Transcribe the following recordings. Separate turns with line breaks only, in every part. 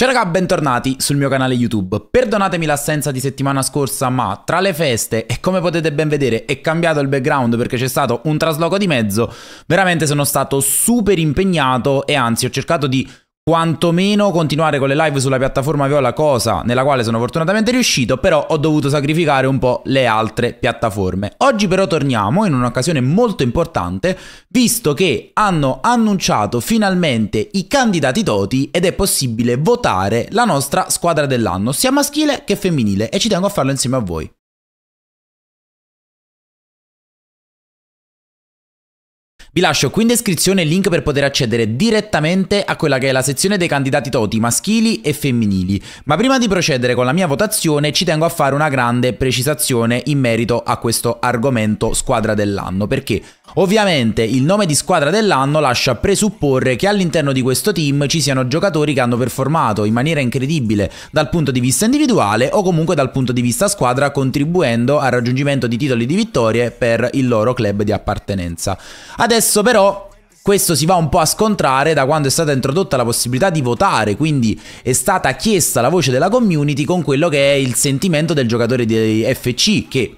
Ciao raga, bentornati sul mio canale YouTube. Perdonatemi l'assenza di settimana scorsa, ma tra le feste e come potete ben vedere è cambiato il background perché c'è stato un trasloco di mezzo, veramente sono stato super impegnato e anzi ho cercato di quantomeno continuare con le live sulla piattaforma Viola, cosa nella quale sono fortunatamente riuscito, però ho dovuto sacrificare un po' le altre piattaforme. Oggi però torniamo in un'occasione molto importante, visto che hanno annunciato finalmente i candidati Toti ed è possibile votare la nostra squadra dell'anno, sia maschile che femminile, e ci tengo a farlo insieme a voi. Vi lascio qui in descrizione il link per poter accedere direttamente a quella che è la sezione dei candidati toti maschili e femminili, ma prima di procedere con la mia votazione ci tengo a fare una grande precisazione in merito a questo argomento squadra dell'anno, perché Ovviamente il nome di squadra dell'anno lascia presupporre che all'interno di questo team ci siano giocatori che hanno performato in maniera incredibile dal punto di vista individuale o comunque dal punto di vista squadra contribuendo al raggiungimento di titoli di vittorie per il loro club di appartenenza. Adesso però questo si va un po' a scontrare da quando è stata introdotta la possibilità di votare, quindi è stata chiesta la voce della community con quello che è il sentimento del giocatore di FC che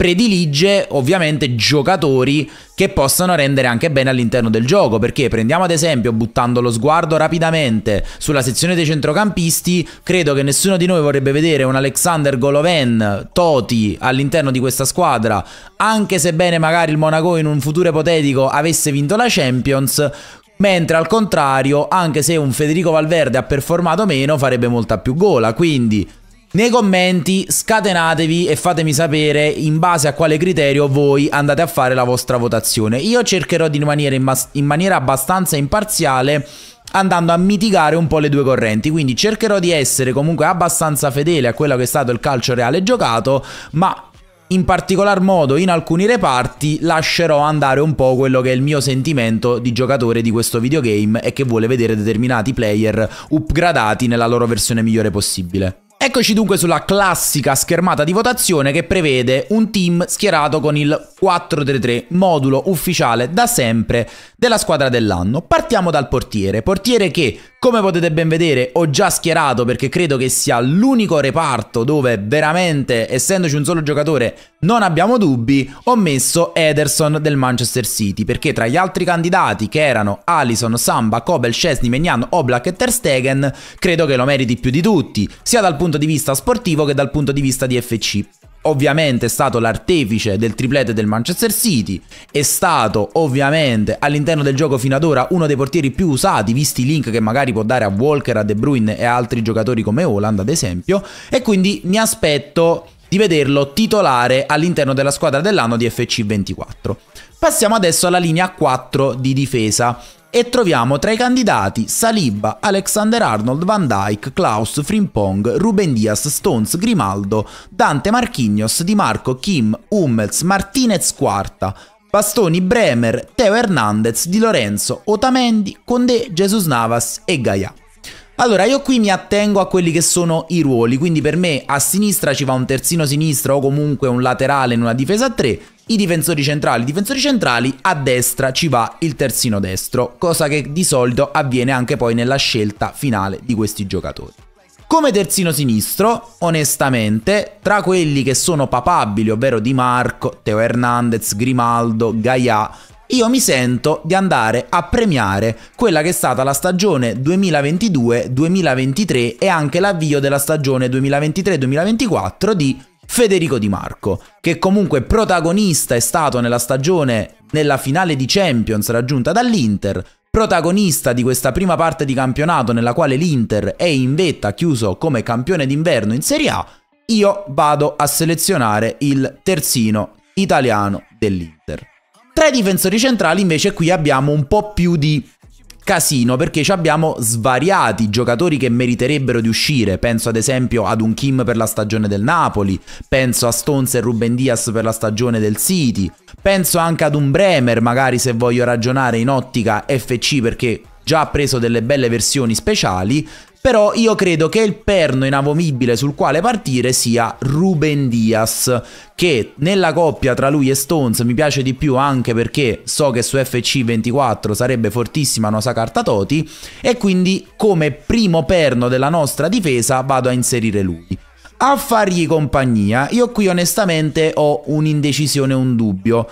predilige ovviamente giocatori che possano rendere anche bene all'interno del gioco, perché prendiamo ad esempio, buttando lo sguardo rapidamente sulla sezione dei centrocampisti, credo che nessuno di noi vorrebbe vedere un Alexander Goloven, Toti all'interno di questa squadra, anche sebbene magari il Monaco in un futuro ipotetico avesse vinto la Champions, mentre al contrario, anche se un Federico Valverde ha performato meno, farebbe molta più gola, quindi nei commenti scatenatevi e fatemi sapere in base a quale criterio voi andate a fare la vostra votazione. Io cercherò di rimanere in, in maniera abbastanza imparziale andando a mitigare un po' le due correnti, quindi cercherò di essere comunque abbastanza fedele a quello che è stato il calcio reale giocato, ma in particolar modo in alcuni reparti lascerò andare un po' quello che è il mio sentimento di giocatore di questo videogame e che vuole vedere determinati player upgradati nella loro versione migliore possibile. Eccoci dunque sulla classica schermata di votazione che prevede un team schierato con il 4-3-3, modulo ufficiale da sempre della squadra dell'anno. Partiamo dal portiere, portiere che come potete ben vedere ho già schierato perché credo che sia l'unico reparto dove veramente essendoci un solo giocatore non abbiamo dubbi ho messo Ederson del Manchester City perché tra gli altri candidati che erano Alisson, Samba, Kobel, Scesni, Menian, Oblak e Ter Stegen credo che lo meriti più di tutti sia dal punto di vista sportivo che dal punto di vista di FC ovviamente è stato l'artefice del triplete del Manchester City, è stato ovviamente all'interno del gioco fino ad ora uno dei portieri più usati, visti i link che magari può dare a Walker, a De Bruyne e altri giocatori come Holland ad esempio, e quindi mi aspetto di vederlo titolare all'interno della squadra dell'anno di FC24. Passiamo adesso alla linea 4 di difesa e troviamo tra i candidati Saliba, Alexander Arnold, Van Dyke, Klaus, Frimpong, Ruben Diaz, Stones, Grimaldo, Dante Marquinhos, Di Marco, Kim, Hummels, Martinez Quarta, Bastoni, Bremer, Teo Hernandez, Di Lorenzo, Otamendi, Condé, Jesus Navas e Gaia. Allora, io qui mi attengo a quelli che sono i ruoli, quindi per me a sinistra ci va un terzino sinistro o comunque un laterale in una difesa a 3, i difensori centrali. I difensori centrali a destra ci va il terzino destro, cosa che di solito avviene anche poi nella scelta finale di questi giocatori. Come terzino sinistro, onestamente, tra quelli che sono papabili, ovvero Di Marco, Teo Hernandez, Grimaldo, Gaia, io mi sento di andare a premiare quella che è stata la stagione 2022-2023 e anche l'avvio della stagione 2023-2024 di Federico Di Marco, che comunque protagonista è stato nella stagione nella finale di Champions raggiunta dall'Inter, protagonista di questa prima parte di campionato nella quale l'Inter è in vetta chiuso come campione d'inverno in Serie A, io vado a selezionare il terzino italiano dell'Inter. Tra i difensori centrali invece qui abbiamo un po' più di casino perché abbiamo svariati giocatori che meriterebbero di uscire. Penso ad esempio ad un Kim per la stagione del Napoli, penso a Stones e Ruben Diaz per la stagione del City, penso anche ad un Bremer magari se voglio ragionare in ottica FC perché già ha preso delle belle versioni speciali però io credo che il perno inavomibile sul quale partire sia Ruben Diaz, che nella coppia tra lui e Stones mi piace di più anche perché so che su FC24 sarebbe fortissima Nosa Carta Toti e quindi come primo perno della nostra difesa vado a inserire lui. A fargli compagnia, io qui onestamente ho un'indecisione, un dubbio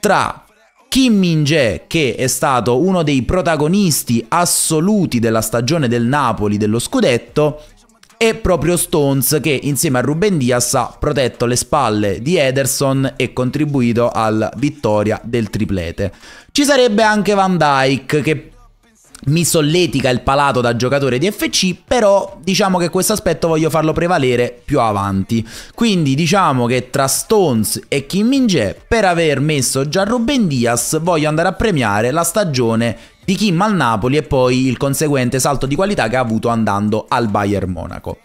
tra Kim Min-jae, che è stato uno dei protagonisti assoluti della stagione del Napoli dello scudetto, e proprio Stones che insieme a Ruben Diaz ha protetto le spalle di Ederson e contribuito alla vittoria del triplete. Ci sarebbe anche Van Dyke che mi solletica il palato da giocatore di FC, però diciamo che questo aspetto voglio farlo prevalere più avanti. Quindi diciamo che tra Stones e Kim Min-jae, per aver messo già Ruben Diaz, voglio andare a premiare la stagione di Kim al Napoli e poi il conseguente salto di qualità che ha avuto andando al Bayern Monaco.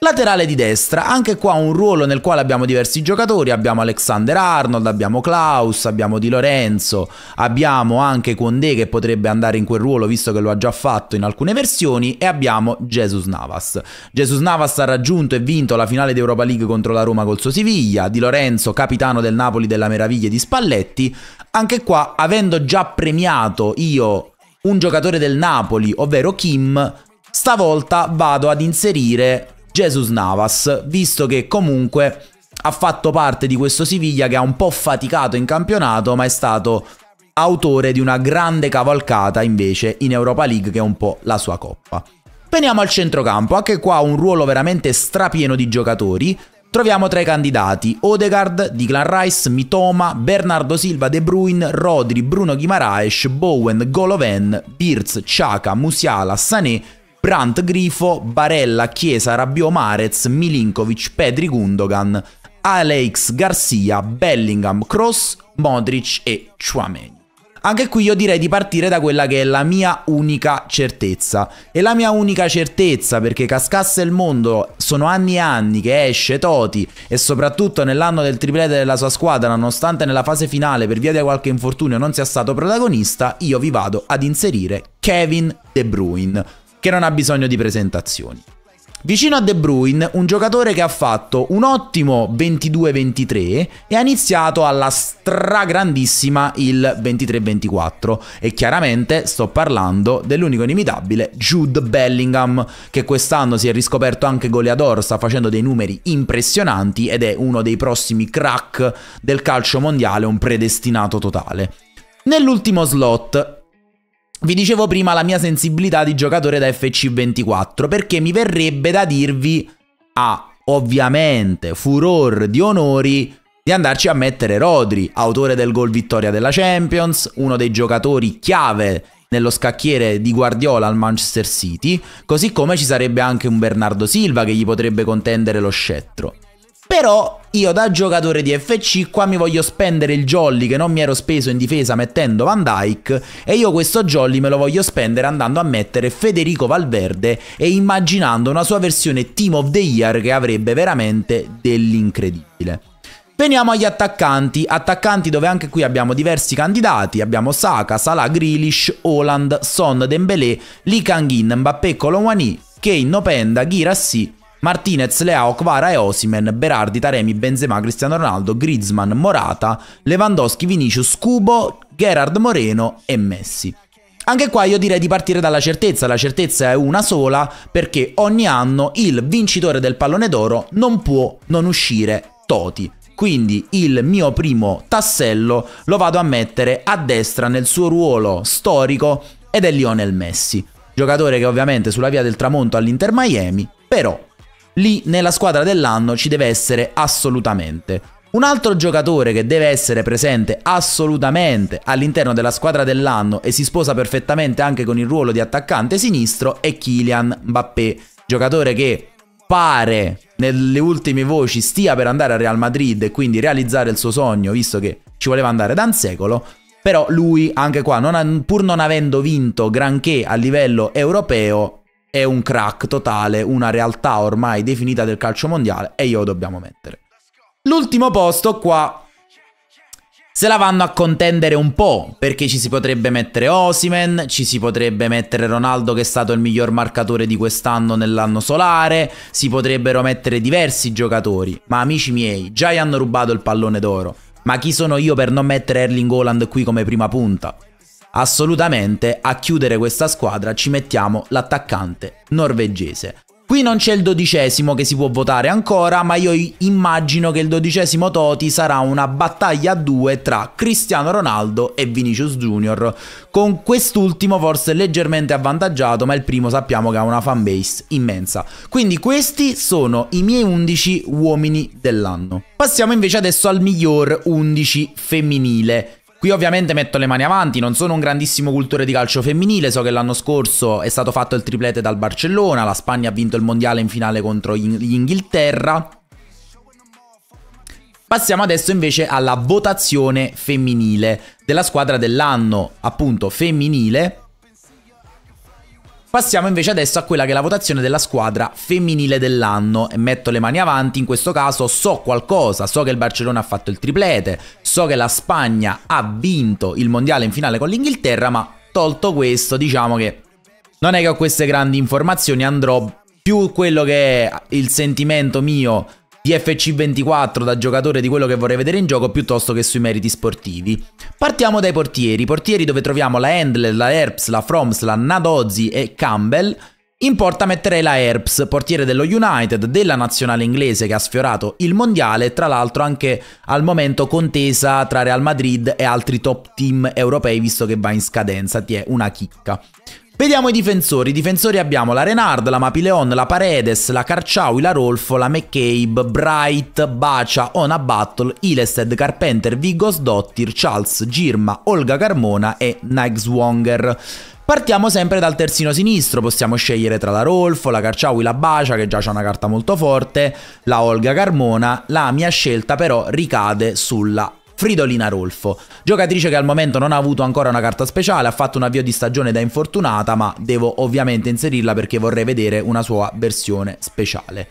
Laterale di destra, anche qua un ruolo nel quale abbiamo diversi giocatori, abbiamo Alexander Arnold, abbiamo Klaus, abbiamo Di Lorenzo, abbiamo anche Condé che potrebbe andare in quel ruolo visto che lo ha già fatto in alcune versioni e abbiamo Jesus Navas. Jesus Navas ha raggiunto e vinto la finale d'Europa League contro la Roma col suo Siviglia, Di Lorenzo capitano del Napoli della meraviglia di Spalletti, anche qua avendo già premiato io un giocatore del Napoli, ovvero Kim, stavolta vado ad inserire Jesus Navas, visto che comunque ha fatto parte di questo Siviglia che ha un po' faticato in campionato, ma è stato autore di una grande cavalcata invece in Europa League che è un po' la sua coppa. Veniamo al centrocampo, anche qua un ruolo veramente strapieno di giocatori. Troviamo tra i candidati Odegaard, Declan Rice, Mitoma, Bernardo Silva, De Bruyne, Rodri, Bruno Guimaraes, Bowen, Goloven, Birz, Chaka, Musiala, Sané Brant Grifo, Barella, Chiesa, Rabiot Marez, Milinkovic, Pedri Gundogan, Alex Garcia, Bellingham, Cross, Modric e Chouameni. Anche qui io direi di partire da quella che è la mia unica certezza. E la mia unica certezza perché cascasse il mondo, sono anni e anni che esce Toti e soprattutto nell'anno del triplete della sua squadra, nonostante nella fase finale per via di qualche infortunio non sia stato protagonista, io vi vado ad inserire Kevin De Bruyne che non ha bisogno di presentazioni. Vicino a De Bruyne, un giocatore che ha fatto un ottimo 22-23 e ha iniziato alla stragrandissima il 23-24. E chiaramente sto parlando dell'unico inimitabile Jude Bellingham, che quest'anno si è riscoperto anche goleador, sta facendo dei numeri impressionanti ed è uno dei prossimi crack del calcio mondiale, un predestinato totale. Nell'ultimo slot, vi dicevo prima la mia sensibilità di giocatore da FC24 perché mi verrebbe da dirvi a ah, ovviamente furor di onori di andarci a mettere Rodri, autore del gol vittoria della Champions, uno dei giocatori chiave nello scacchiere di Guardiola al Manchester City, così come ci sarebbe anche un Bernardo Silva che gli potrebbe contendere lo scettro. Però io da giocatore di FC qua mi voglio spendere il jolly che non mi ero speso in difesa mettendo Van Dyke e io questo jolly me lo voglio spendere andando a mettere Federico Valverde e immaginando una sua versione Team of the Year che avrebbe veramente dell'incredibile. Veniamo agli attaccanti, attaccanti dove anche qui abbiamo diversi candidati, abbiamo Saka, Salah, Grealish, Holland, Son, Dembélé, Lee Kangin, Mbappé, Colomani, Kane, Nopenda, Girassi Martinez, Leao, Kvara e Osimen, Berardi, Taremi, Benzema, Cristiano Ronaldo, Griezmann, Morata, Lewandowski, Vinicius, Cubo, Gerard Moreno e Messi. Anche qua io direi di partire dalla certezza, la certezza è una sola perché ogni anno il vincitore del pallone d'oro non può non uscire Toti. Quindi il mio primo tassello lo vado a mettere a destra nel suo ruolo storico ed è Lionel Messi, giocatore che ovviamente sulla via del tramonto all'Inter Miami, però lì nella squadra dell'anno ci deve essere assolutamente. Un altro giocatore che deve essere presente assolutamente all'interno della squadra dell'anno e si sposa perfettamente anche con il ruolo di attaccante sinistro è Kylian Mbappé, giocatore che pare nelle ultime voci stia per andare al Real Madrid e quindi realizzare il suo sogno, visto che ci voleva andare da un secolo, però lui anche qua, non ha, pur non avendo vinto granché a livello europeo, è un crack totale, una realtà ormai definita del calcio mondiale e io lo dobbiamo mettere. L'ultimo posto qua se la vanno a contendere un po', perché ci si potrebbe mettere Osimen, ci si potrebbe mettere Ronaldo che è stato il miglior marcatore di quest'anno nell'anno solare, si potrebbero mettere diversi giocatori, ma amici miei, già gli hanno rubato il pallone d'oro. Ma chi sono io per non mettere Erling Holland qui come prima punta? assolutamente a chiudere questa squadra ci mettiamo l'attaccante norvegese. Qui non c'è il dodicesimo che si può votare ancora, ma io immagino che il dodicesimo Toti sarà una battaglia a due tra Cristiano Ronaldo e Vinicius Junior, con quest'ultimo forse leggermente avvantaggiato, ma il primo sappiamo che ha una fanbase immensa. Quindi questi sono i miei 11 uomini dell'anno. Passiamo invece adesso al miglior 11 femminile. Qui ovviamente metto le mani avanti, non sono un grandissimo cultore di calcio femminile, so che l'anno scorso è stato fatto il triplete dal Barcellona, la Spagna ha vinto il mondiale in finale contro l'Inghilterra. Passiamo adesso invece alla votazione femminile della squadra dell'anno, appunto femminile, Passiamo invece adesso a quella che è la votazione della squadra femminile dell'anno e metto le mani avanti, in questo caso so qualcosa, so che il Barcellona ha fatto il triplete, so che la Spagna ha vinto il mondiale in finale con l'Inghilterra, ma tolto questo diciamo che non è che ho queste grandi informazioni, andrò più quello che è il sentimento mio di FC24 da giocatore di quello che vorrei vedere in gioco piuttosto che sui meriti sportivi. Partiamo dai portieri, portieri dove troviamo la Handler, la Herbs, la Froms, la Nadozzi e Campbell. In porta metterei la Herbs, portiere dello United, della nazionale inglese che ha sfiorato il mondiale, tra l'altro anche al momento contesa tra Real Madrid e altri top team europei, visto che va in scadenza, ti è una chicca. Vediamo i difensori. I difensori abbiamo la Renard, la Mapileon, la Paredes, la Carciaui, la Rolfo, la McCabe, Bright, Bacia, Ona Battle, Ilested, Carpenter, Vigos Dottir, Charles, Girma, Olga Carmona e Nagzwonger. Partiamo sempre dal terzino sinistro, possiamo scegliere tra la Rolfo, la Carciaui, la Bacia che già c'è una carta molto forte, la Olga Carmona, la mia scelta però ricade sulla Fridolina Rolfo, giocatrice che al momento non ha avuto ancora una carta speciale, ha fatto un avvio di stagione da infortunata, ma devo ovviamente inserirla perché vorrei vedere una sua versione speciale.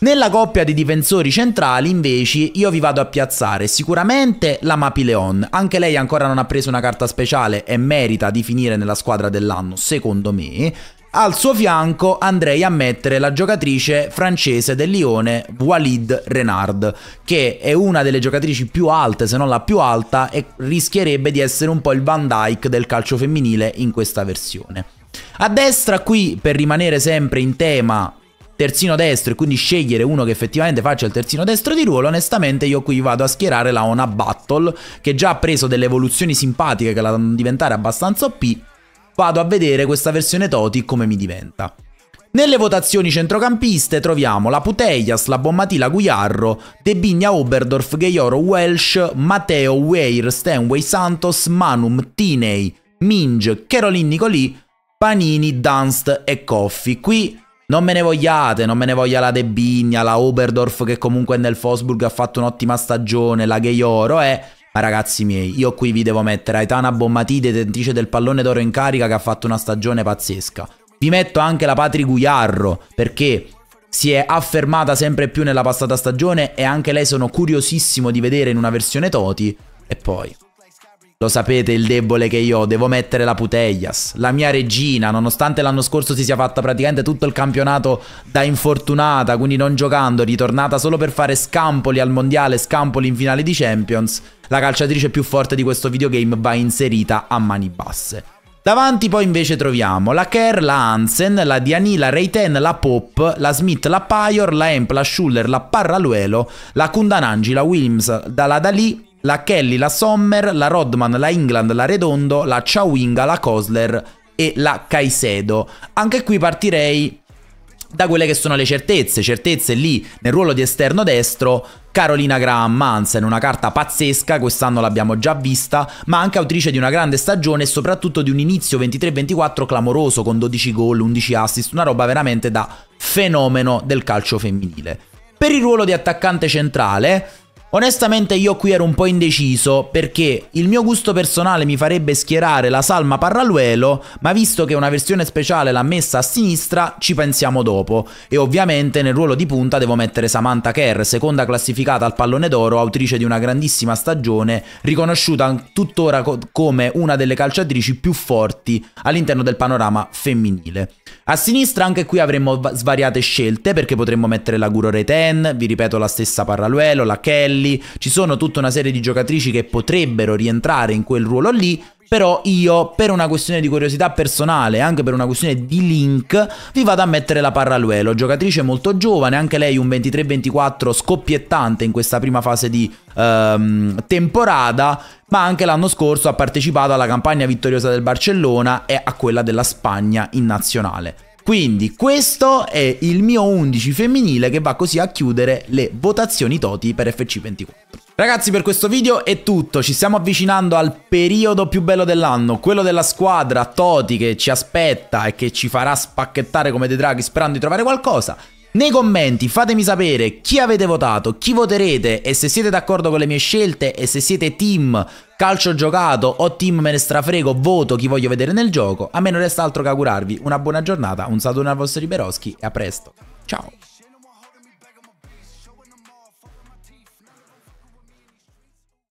Nella coppia di difensori centrali invece io vi vado a piazzare sicuramente la Mapileon, anche lei ancora non ha preso una carta speciale e merita di finire nella squadra dell'anno secondo me, al suo fianco andrei a mettere la giocatrice francese del Lione, Walid Renard, che è una delle giocatrici più alte, se non la più alta, e rischierebbe di essere un po' il Van Dyke del calcio femminile in questa versione. A destra qui, per rimanere sempre in tema terzino destro e quindi scegliere uno che effettivamente faccia il terzino destro di ruolo, onestamente io qui vado a schierare la Ona Battle, che già ha preso delle evoluzioni simpatiche che la fanno diventare abbastanza OP, vado a vedere questa versione Toti come mi diventa. Nelle votazioni centrocampiste troviamo la Puteias, la Bommatila Guiarro, De Bigna Oberdorf, Gheioro Welsh, Matteo Weir, Stanway Santos, Manum, Tinei, Minge, Caroline Nicolì, Panini, Dunst e Coffi. Qui non me ne vogliate, non me ne voglia la De Bigna, la Oberdorf che comunque nel Fosburg ha fatto un'ottima stagione, la Gheioro, eh. Ma ragazzi miei, io qui vi devo mettere Aitana Bommati, detentrice del pallone d'oro in carica che ha fatto una stagione pazzesca. Vi metto anche la Patri Guiarro, perché si è affermata sempre più nella passata stagione e anche lei sono curiosissimo di vedere in una versione Toti. E poi... Lo sapete il debole che io ho, devo mettere la Putellas, la mia regina, nonostante l'anno scorso si sia fatta praticamente tutto il campionato da infortunata, quindi non giocando, ritornata solo per fare scampoli al mondiale, scampoli in finale di Champions, la calciatrice più forte di questo videogame va inserita a mani basse. Davanti poi invece troviamo la Kerr, la Hansen, la Diani, la Reiten, la Pop, la Smith, la Pajor, la Emp, la Schuller, la Parraluelo, la Kundanangi, la Wilms, la Dalì, la Kelly, la Sommer, la Rodman, la England, la Redondo, la Chawinga, la Kosler e la Caicedo. Anche qui partirei da quelle che sono le certezze, certezze lì nel ruolo di esterno destro, Carolina Graham Mansen, una carta pazzesca, quest'anno l'abbiamo già vista, ma anche autrice di una grande stagione e soprattutto di un inizio 23-24 clamoroso con 12 gol, 11 assist, una roba veramente da fenomeno del calcio femminile. Per il ruolo di attaccante centrale, Onestamente io qui ero un po' indeciso perché il mio gusto personale mi farebbe schierare la Salma Parraluelo, ma visto che una versione speciale l'ha messa a sinistra, ci pensiamo dopo. E ovviamente nel ruolo di punta devo mettere Samantha Kerr, seconda classificata al pallone d'oro, autrice di una grandissima stagione, riconosciuta tuttora co come una delle calciatrici più forti all'interno del panorama femminile. A sinistra anche qui avremmo svariate scelte perché potremmo mettere la Guro Reten, vi ripeto la stessa Parraluelo, la Kelly, livelli, ci sono tutta una serie di giocatrici che potrebbero rientrare in quel ruolo lì, però io per una questione di curiosità personale, anche per una questione di link, vi vado a mettere la Parraluelo, giocatrice molto giovane, anche lei un 23-24 scoppiettante in questa prima fase di ehm, temporada, ma anche l'anno scorso ha partecipato alla campagna vittoriosa del Barcellona e a quella della Spagna in nazionale. Quindi questo è il mio 11 femminile che va così a chiudere le votazioni toti per FC24. Ragazzi per questo video è tutto, ci stiamo avvicinando al periodo più bello dell'anno, quello della squadra Toti che ci aspetta e che ci farà spacchettare come dei draghi sperando di trovare qualcosa. Nei commenti fatemi sapere chi avete votato, chi voterete e se siete d'accordo con le mie scelte e se siete team calcio giocato o team me ne strafrego, voto chi voglio vedere nel gioco. A me non resta altro che augurarvi una buona giornata, un saluto dal vostro Riberoschi e a presto. Ciao!